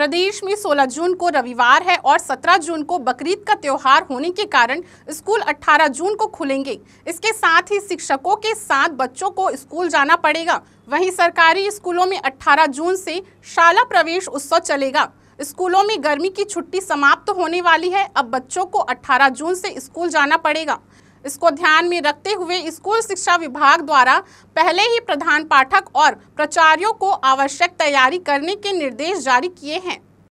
प्रदेश में 16 जून को रविवार है और 17 जून को बकरीद का त्यौहार होने के कारण स्कूल 18 जून को खुलेंगे इसके साथ ही शिक्षकों के साथ बच्चों को स्कूल जाना पड़ेगा वहीं सरकारी स्कूलों में 18 जून से शाला प्रवेश उत्सव चलेगा स्कूलों में गर्मी की छुट्टी समाप्त होने वाली है अब बच्चों को अट्ठारह जून से स्कूल जाना पड़ेगा इसको ध्यान में रखते हुए स्कूल शिक्षा विभाग द्वारा पहले ही प्रधान पाठक और प्राचार्यों को आवश्यक तैयारी करने के निर्देश जारी किए हैं